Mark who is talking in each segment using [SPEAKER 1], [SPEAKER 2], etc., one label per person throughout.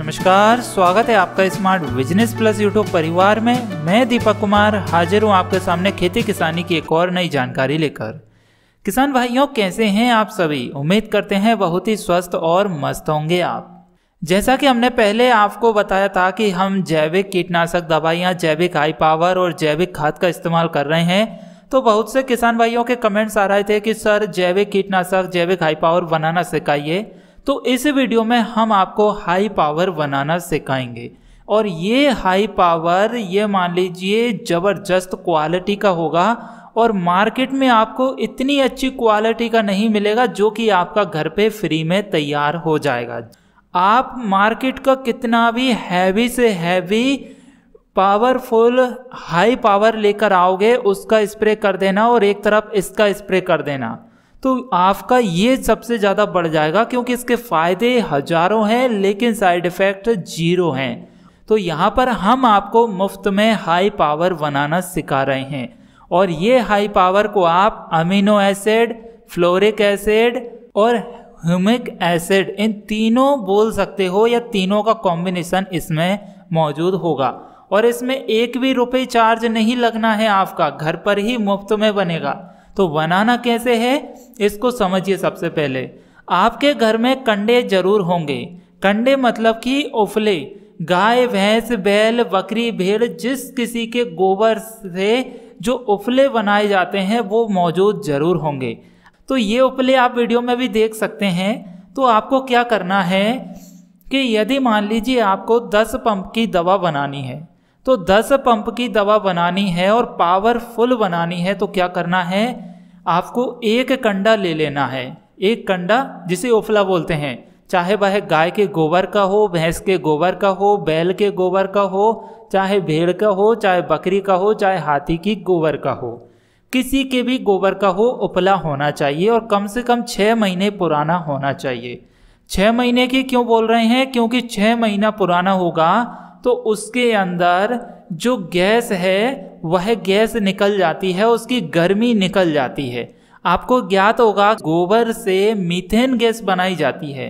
[SPEAKER 1] नमस्कार स्वागत है आपका स्मार्ट बिजनेस प्लस यूट्यूब परिवार में मैं दीपक कुमार हाजिर हूँ आपके सामने खेती किसानी की एक और नई जानकारी लेकर किसान भाइयों कैसे हैं आप सभी उम्मीद करते हैं बहुत ही स्वस्थ और मस्त होंगे आप जैसा कि हमने पहले आपको बताया था कि हम जैविक कीटनाशक दवाइयाँ जैविक हाई पावर और जैविक खाद का इस्तेमाल कर रहे हैं तो बहुत से किसान भाइयों के कमेंट्स आ रहे थे कि सर जैविक कीटनाशक जैविक हाई पावर बनाना सिखाइए तो इस वीडियो में हम आपको हाई पावर बनाना सिखाएंगे और ये हाई पावर ये मान लीजिए ज़बरदस्त क्वालिटी का होगा और मार्केट में आपको इतनी अच्छी क्वालिटी का नहीं मिलेगा जो कि आपका घर पे फ्री में तैयार हो जाएगा आप मार्केट का कितना भी हैवी से हैवी पावरफुल हाई पावर लेकर आओगे उसका स्प्रे कर देना और एक तरफ इसका स्प्रे कर देना तो आपका ये सबसे ज़्यादा बढ़ जाएगा क्योंकि इसके फ़ायदे हज़ारों हैं लेकिन साइड इफ़ेक्ट जीरो हैं तो यहाँ पर हम आपको मुफ्त में हाई पावर बनाना सिखा रहे हैं और ये हाई पावर को आप अमीनो एसिड फ्लोरिक एसिड और ह्यूमिक एसिड इन तीनों बोल सकते हो या तीनों का कॉम्बिनेशन इसमें मौजूद होगा और इसमें एक भी रुपये चार्ज नहीं लगना है आपका घर पर ही मुफ्त में बनेगा तो बनाना कैसे है इसको समझिए सबसे पहले आपके घर में कंडे जरूर होंगे कंडे मतलब कि उफले गाय भैंस बैल बकरी भेड़ जिस किसी के गोबर से जो उफले बनाए जाते हैं वो मौजूद ज़रूर होंगे तो ये उपले आप वीडियो में भी देख सकते हैं तो आपको क्या करना है कि यदि मान लीजिए आपको 10 पंप की दवा बनानी है तो 10 पंप की दवा बनानी है और पावरफुल बनानी है तो क्या करना है आपको एक कंडा ले लेना है एक कंडा जिसे ओफला बोलते हैं चाहे वह गाय के गोबर का हो भैंस के गोबर का हो बैल के गोबर का हो चाहे भेड़ का हो चाहे बकरी का हो चाहे हाथी की गोबर का हो किसी के भी गोबर का हो उपला होना चाहिए और कम से कम छः महीने पुराना होना चाहिए छः महीने की क्यों बोल रहे हैं क्योंकि छः महीना पुराना होगा तो उसके अंदर जो गैस है वह गैस निकल जाती है उसकी गर्मी निकल जाती है आपको ज्ञात होगा गोबर से मीथेन गैस बनाई जाती है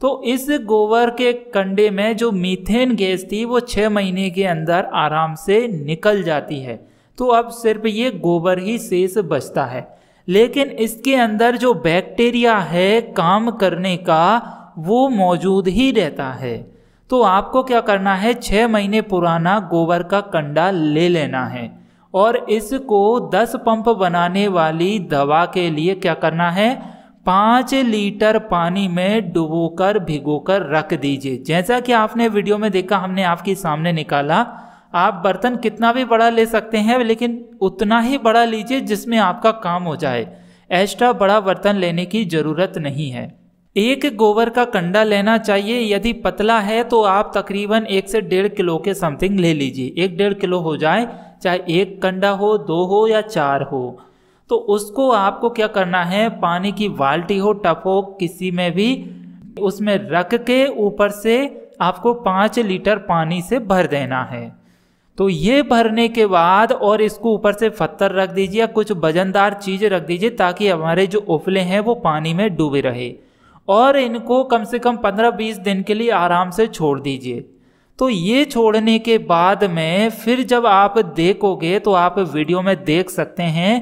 [SPEAKER 1] तो इस गोबर के कंडे में जो मीथेन गैस थी वो छः महीने के अंदर आराम से निकल जाती है तो अब सिर्फ ये गोबर ही शेष बचता है लेकिन इसके अंदर जो बैक्टीरिया है काम करने का वो मौजूद ही रहता है तो आपको क्या करना है छः महीने पुराना गोबर का कंडा ले लेना है और इसको दस पंप बनाने वाली दवा के लिए क्या करना है पाँच लीटर पानी में डुबोकर भिगोकर रख दीजिए जैसा कि आपने वीडियो में देखा हमने आपके सामने निकाला आप बर्तन कितना भी बड़ा ले सकते हैं लेकिन उतना ही बड़ा लीजिए जिसमें आपका काम हो जाए एक्स्ट्रा बड़ा बर्तन लेने की ज़रूरत नहीं है एक गोबर का कंडा लेना चाहिए यदि पतला है तो आप तकरीबन एक से डेढ़ किलो के समथिंग ले लीजिए एक डेढ़ किलो हो जाए चाहे एक कंडा हो दो हो या चार हो तो उसको आपको क्या करना है पानी की बाल्टी हो टप हो किसी में भी उसमें रख के ऊपर से आपको पाँच लीटर पानी से भर देना है तो ये भरने के बाद और इसको ऊपर से पत्थर रख दीजिए या कुछ वजनदार चीज़ रख दीजिए ताकि हमारे जो उफले हैं वो पानी में डूबे रहे और इनको कम से कम 15-20 दिन के लिए आराम से छोड़ दीजिए तो ये छोड़ने के बाद में फिर जब आप देखोगे तो आप वीडियो में देख सकते हैं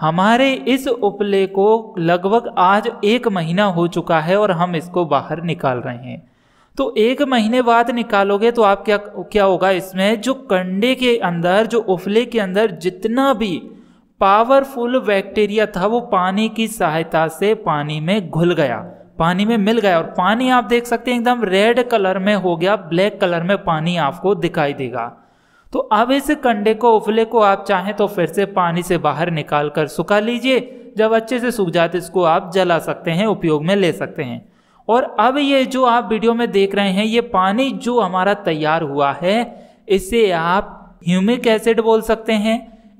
[SPEAKER 1] हमारे इस उपले को लगभग आज एक महीना हो चुका है और हम इसको बाहर निकाल रहे हैं तो एक महीने बाद निकालोगे तो आप क्या क्या होगा इसमें जो कंडे के अंदर जो उफले के अंदर जितना भी पावरफुल बैक्टीरिया था वो पानी की सहायता से पानी में घुल गया पानी में मिल गया और पानी आप देख सकते हैं एकदम रेड कलर में हो गया ब्लैक कलर में पानी आपको दिखाई देगा तो अब इस कंडे को उफले को आप चाहें तो फिर से पानी से बाहर निकाल कर सुखा लीजिए जब अच्छे से सूख जाते तो इसको आप जला सकते हैं उपयोग में ले सकते हैं और अब ये जो आप वीडियो में देख रहे हैं ये पानी जो हमारा तैयार हुआ है इसे आप ह्यूमिक एसिड बोल सकते हैं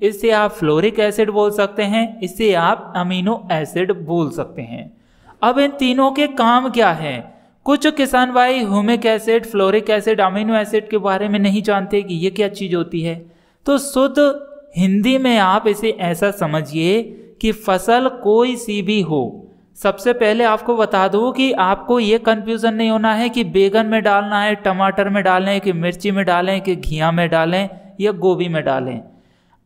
[SPEAKER 1] इसे आप फ्लोरिक एसिड बोल सकते हैं इसे आप अमीनो एसिड बोल सकते हैं अब इन तीनों के काम क्या हैं कुछ किसान भाई humic acid fulvic acid amino acid के बारे में नहीं जानते कि ये क्या चीज़ होती है तो शुद्ध हिंदी में आप इसे ऐसा समझिए कि फसल कोई सी भी हो सबसे पहले आपको बता दूं कि आपको ये कन्फ्यूज़न नहीं होना है कि बैगन में डालना है टमाटर में डालें कि मिर्ची में डालें कि घिया में डालें या गोभी में डालें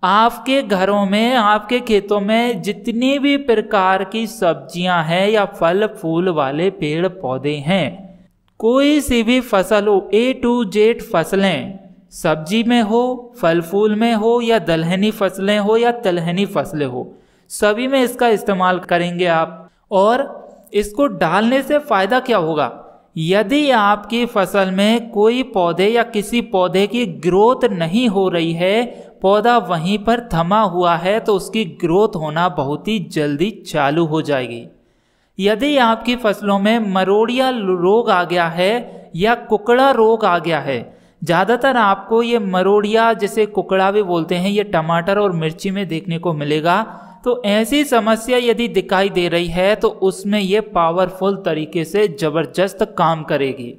[SPEAKER 1] आपके घरों में आपके खेतों में जितनी भी प्रकार की सब्जियां हैं या फल फूल वाले पेड़ पौधे हैं कोई सी भी फसल हो ए टू जेड फसलें सब्जी में हो फल फूल में हो या दलहनी फसलें हो या तलहनी फसलें हो सभी में इसका इस्तेमाल करेंगे आप और इसको डालने से फ़ायदा क्या होगा यदि आपकी फसल में कोई पौधे या किसी पौधे की ग्रोथ नहीं हो रही है पौधा वहीं पर थमा हुआ है तो उसकी ग्रोथ होना बहुत ही जल्दी चालू हो जाएगी यदि आपकी फसलों में मरोड़िया रोग आ गया है या कुकड़ा रोग आ गया है ज़्यादातर आपको ये मरोड़िया जैसे कुकड़ा भी बोलते हैं ये टमाटर और मिर्ची में देखने को मिलेगा तो ऐसी समस्या यदि दिखाई दे रही है तो उसमें ये पावरफुल तरीके से ज़बरदस्त काम करेगी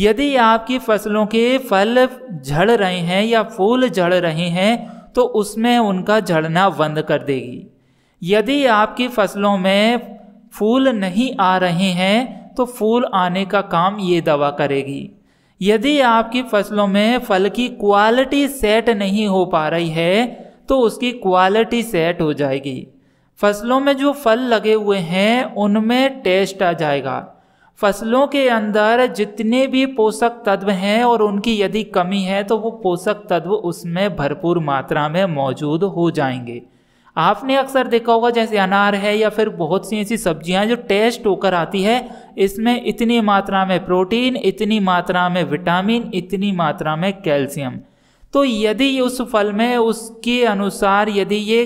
[SPEAKER 1] यदि आपकी फसलों के फल झड़ रहे हैं या फूल झड़ रहे हैं तो उसमें उनका झड़ना बंद कर देगी यदि आपकी फसलों में फूल नहीं आ रहे हैं तो फूल आने का काम ये दवा करेगी यदि आपकी फसलों में फल की क्वालिटी सेट नहीं हो पा रही है तो उसकी क्वालिटी सेट हो जाएगी फसलों में जो फल लगे हुए हैं उनमें टेस्ट आ जाएगा फसलों के अंदर जितने भी पोषक तत्व हैं और उनकी यदि कमी है तो वो पोषक तत्व उसमें भरपूर मात्रा में मौजूद हो जाएंगे आपने अक्सर देखा होगा जैसे अनार है या फिर बहुत सी ऐसी सब्जियां जो टेस्ट होकर आती है इसमें इतनी मात्रा में प्रोटीन इतनी मात्रा में विटामिन इतनी मात्रा में कैल्शियम तो यदि उस फल में उसके अनुसार यदि ये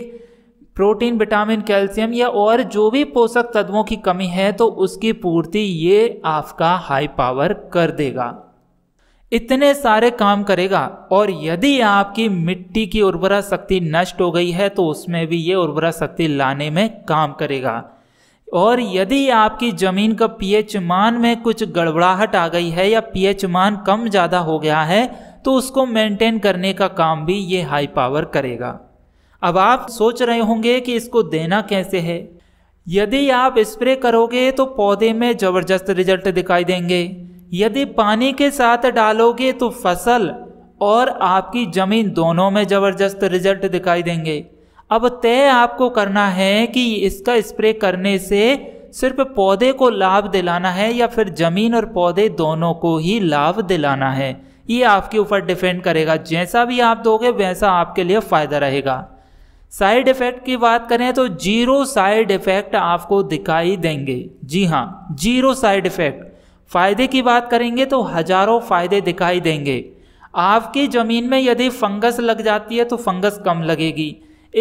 [SPEAKER 1] प्रोटीन विटामिन कैल्शियम या और जो भी पोषक तत्वों की कमी है तो उसकी पूर्ति ये आपका हाई पावर कर देगा इतने सारे काम करेगा और यदि आपकी मिट्टी की उर्वरा शक्ति नष्ट हो गई है तो उसमें भी ये उर्वरा शक्ति लाने में काम करेगा और यदि आपकी ज़मीन का पीएच मान में कुछ गड़बड़ाहट आ गई है या पीएच मान कम ज़्यादा हो गया है तो उसको मेंटेन करने का काम भी ये हाई पावर करेगा अब आप सोच रहे होंगे कि इसको देना कैसे है यदि आप स्प्रे करोगे तो पौधे में ज़बरदस्त रिजल्ट दिखाई देंगे यदि पानी के साथ डालोगे तो फसल और आपकी ज़मीन दोनों में ज़बरदस्त रिजल्ट दिखाई देंगे अब तय आपको करना है कि इसका स्प्रे करने से सिर्फ पौधे को लाभ दिलाना है या फिर ज़मीन और पौधे दोनों को ही लाभ दिलाना है ये आपके ऊपर डिपेंड करेगा जैसा भी आप दोगे वैसा आपके लिए फ़ायदा रहेगा साइड इफेक्ट की बात करें तो जीरो साइड इफेक्ट आपको दिखाई देंगे जी हाँ जीरो साइड इफेक्ट फायदे की बात करेंगे तो हजारों फायदे दिखाई देंगे आपकी ज़मीन में यदि फंगस लग जाती है तो फंगस कम लगेगी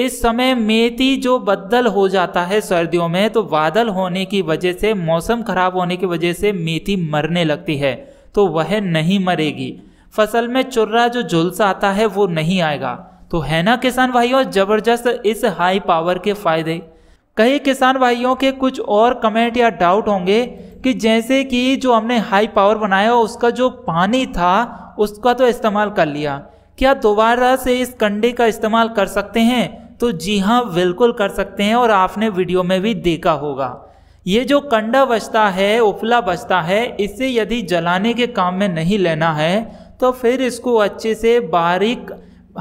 [SPEAKER 1] इस समय मेथी जो बदल हो जाता है सर्दियों में तो बादल होने की वजह से मौसम खराब होने की वजह से मेथी मरने लगती है तो वह नहीं मरेगी फसल में चुर्रा जो झुलसा आता है वो नहीं आएगा तो है ना किसान भाइयों ज़बरदस्त इस हाई पावर के फ़ायदे कई किसान भाइयों के कुछ और कमेंट या डाउट होंगे कि जैसे कि जो हमने हाई पावर बनाया उसका जो पानी था उसका तो इस्तेमाल कर लिया क्या दोबारा से इस कंडे का इस्तेमाल कर सकते हैं तो जी हाँ बिल्कुल कर सकते हैं और आपने वीडियो में भी देखा होगा ये जो कंडा बचता है उफला बचता है इसे यदि जलाने के काम में नहीं लेना है तो फिर इसको अच्छे से बारीक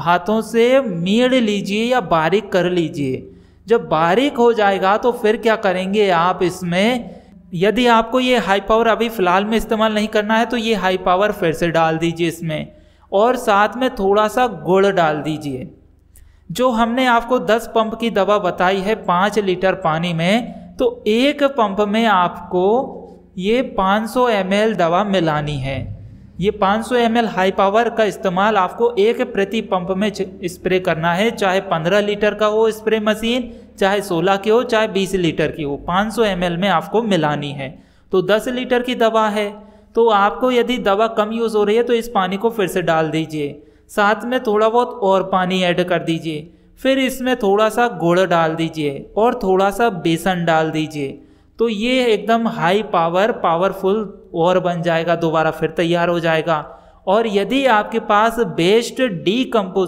[SPEAKER 1] हाथों से मीड़ लीजिए या बारीक कर लीजिए जब बारीक हो जाएगा तो फिर क्या करेंगे आप इसमें यदि आपको ये हाई पावर अभी फ़िलहाल में इस्तेमाल नहीं करना है तो ये हाई पावर फिर से डाल दीजिए इसमें और साथ में थोड़ा सा गुड़ डाल दीजिए जो हमने आपको 10 पंप की दवा बताई है 5 लीटर पानी में तो एक पंप में आपको ये 500 ml दवा मिलानी है ये 500 सौ हाई पावर का इस्तेमाल आपको एक प्रति पंप में स्प्रे करना है चाहे 15 लीटर का हो स्प्रे मशीन चाहे 16 की हो चाहे 20 लीटर की हो 500 सौ में आपको मिलानी है तो 10 लीटर की दवा है तो आपको यदि दवा कम यूज़ हो रही है तो इस पानी को फिर से डाल दीजिए साथ में थोड़ा बहुत और पानी ऐड कर दीजिए फिर इसमें थोड़ा सा गुड़ डाल दीजिए और थोड़ा सा बेसन डाल दीजिए तो ये एकदम हाई पावर पावरफुल और बन जाएगा दोबारा फिर तैयार हो जाएगा और यदि आपके पास बेस्ट डी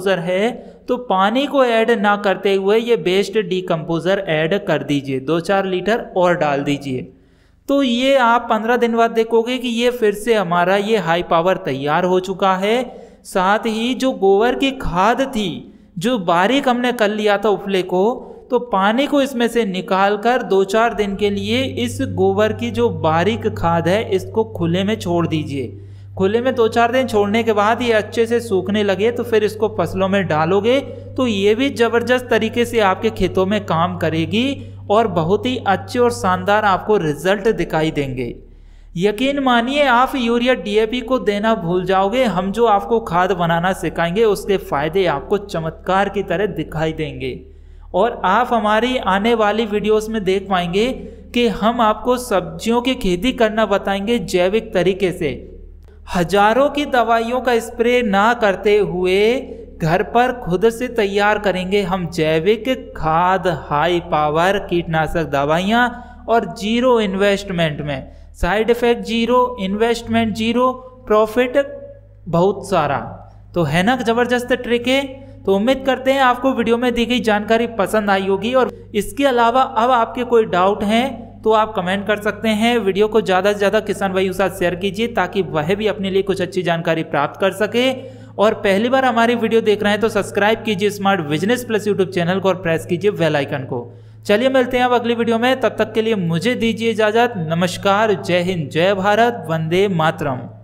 [SPEAKER 1] है तो पानी को ऐड ना करते हुए ये बेस्ट डी ऐड कर दीजिए दो चार लीटर और डाल दीजिए तो ये आप पंद्रह दिन बाद देखोगे कि ये फिर से हमारा ये हाई पावर तैयार हो चुका है साथ ही जो गोबर की खाद थी जो बारीक हमने कर लिया था उफले को तो पानी को इसमें से निकाल कर दो चार दिन के लिए इस गोबर की जो बारीक खाद है इसको खुले में छोड़ दीजिए खुले में दो चार दिन छोड़ने के बाद ये अच्छे से सूखने लगे तो फिर इसको फसलों में डालोगे तो ये भी ज़बरदस्त तरीके से आपके खेतों में काम करेगी और बहुत ही अच्छे और शानदार आपको रिजल्ट दिखाई देंगे यकीन मानिए आप यूरिया डीएपी को देना भूल जाओगे हम जो आपको खाद बनाना सिखाएंगे उसके फ़ायदे आपको चमत्कार की तरह दिखाई देंगे और आप हमारी आने वाली वीडियोस में देख पाएंगे कि हम आपको सब्जियों की खेती करना बताएंगे जैविक तरीके से हजारों की दवाइयों का स्प्रे ना करते हुए घर पर खुद से तैयार करेंगे हम जैविक खाद हाई पावर कीटनाशक दवाइयाँ और जीरो इन्वेस्टमेंट में side effect zero investment zero profit बहुत सारा तो है ना ज़बरदस्त ट्रिक है तो उम्मीद करते हैं आपको वीडियो में दी गई जानकारी पसंद आई होगी और इसके अलावा अब आपके कोई डाउट हैं तो आप कमेंट कर सकते हैं वीडियो को ज़्यादा से ज़्यादा किसान भाई के साथ शेयर कीजिए ताकि वह भी अपने लिए कुछ अच्छी जानकारी प्राप्त कर सके और पहली बार हमारी वीडियो देख रहे हैं तो सब्सक्राइब कीजिए smart business plus YouTube channel को और प्रेस कीजिए वेलाइकन आइकन को चलिए मिलते हैं अब अगली वीडियो में तब तक के लिए मुझे दीजिए इजाज़त नमस्कार जय हिंद जय भारत वंदे मातरम